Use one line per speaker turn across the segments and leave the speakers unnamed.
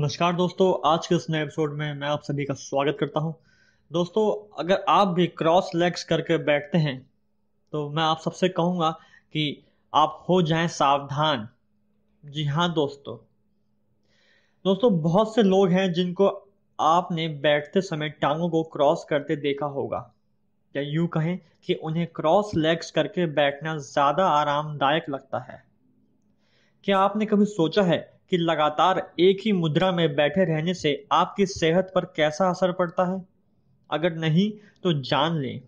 नमस्कार दोस्तों आज के इस नए एपिसोड में मैं आप सभी का स्वागत करता हूं दोस्तों अगर आप भी क्रॉस लेग्स करके बैठते हैं तो मैं आप सबसे कहूंगा कि आप हो जाएं सावधान जी हाँ दोस्तों दोस्तों बहुत से लोग हैं जिनको आपने बैठते समय टांगों को क्रॉस करते देखा होगा या यूं कहें कि उन्हें क्रॉस लेग्स करके बैठना ज़्यादा आरामदायक लगता है क्या आपने कभी सोचा है कि लगातार एक ही मुद्रा में बैठे रहने से आपकी सेहत पर कैसा असर पड़ता है अगर नहीं तो जान लें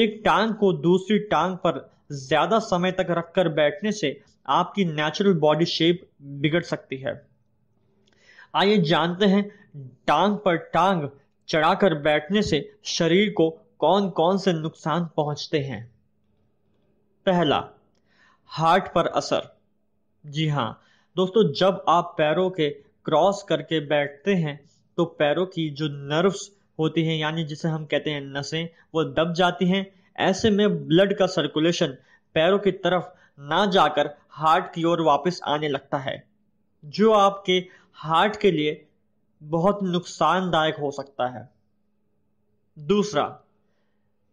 एक टांग को दूसरी टांग पर ज़्यादा समय तक रखकर बैठने से आपकी नेचुरल बॉडी शेप बिगड़ सकती है आइए जानते हैं टांग पर टांग चढ़ाकर बैठने से शरीर को कौन कौन से नुकसान पहुंचते हैं पहला हार्ट पर असर जी हां दोस्तों जब आप पैरों के क्रॉस करके बैठते हैं तो पैरों की जो नर्व्स होती हैं यानी जिसे हम कहते हैं नसें वो दब जाती हैं ऐसे में ब्लड का सर्कुलेशन पैरों की तरफ ना जाकर हार्ट की ओर वापस आने लगता है जो आपके हार्ट के लिए बहुत नुकसानदायक हो सकता है दूसरा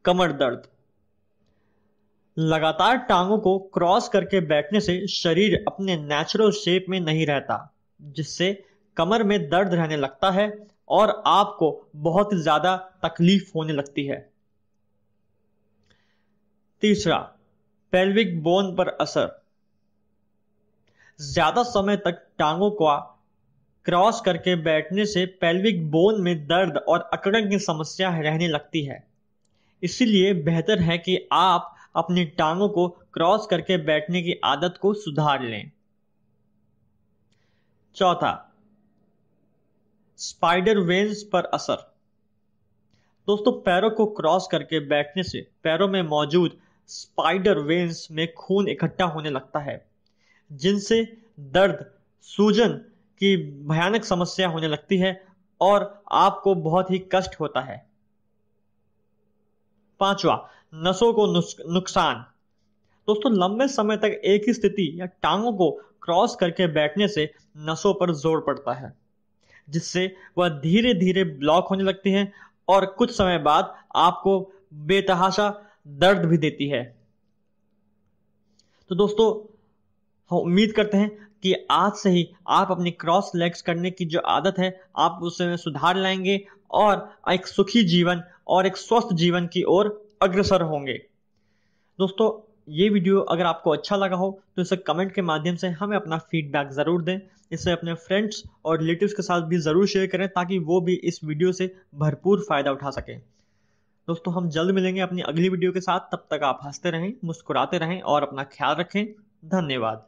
कमर दर्द लगातार टांगों को क्रॉस करके बैठने से शरीर अपने नेचुरल शेप में नहीं रहता जिससे कमर में दर्द रहने लगता है और आपको बहुत ज्यादा तकलीफ होने लगती है तीसरा पेल्विक बोन पर असर ज्यादा समय तक टांगों को क्रॉस करके बैठने से पेल्विक बोन में दर्द और अकड़न की समस्या रहने लगती है इसीलिए बेहतर है कि आप अपनी टांगों को क्रॉस करके बैठने की आदत को सुधार लें चौथा स्पाइडर वेन्स पर असर दोस्तों पैरों को क्रॉस करके बैठने से पैरों में मौजूद स्पाइडर वेन्स में खून इकट्ठा होने लगता है जिनसे दर्द सूजन की भयानक समस्या होने लगती है और आपको बहुत ही कष्ट होता है पांचवा नसों को नुकसान दोस्तों लंबे समय तक एक ही स्थिति या टांगों को क्रॉस करके बैठने से नसों पर जोर पड़ता है जिससे वह धीरे धीरे ब्लॉक होने लगती हैं और कुछ समय बाद आपको बेतहाशा दर्द भी देती है तो दोस्तों हम उम्मीद करते हैं कि आज से ही आप अपनी क्रॉस लेग्स करने की जो आदत है आप उसमें सुधार लाएंगे और एक सुखी जीवन और एक स्वस्थ जीवन की ओर अग्रसर होंगे दोस्तों ये वीडियो अगर आपको अच्छा लगा हो तो इसे कमेंट के माध्यम से हमें अपना फीडबैक ज़रूर दें इसे अपने फ्रेंड्स और रिलेटिव्स के साथ भी ज़रूर शेयर करें ताकि वो भी इस वीडियो से भरपूर फ़ायदा उठा सकें दोस्तों हम जल्द मिलेंगे अपनी अगली वीडियो के साथ तब तक आप हंसते रहें मुस्कुराते रहें और अपना ख्याल रखें धन्यवाद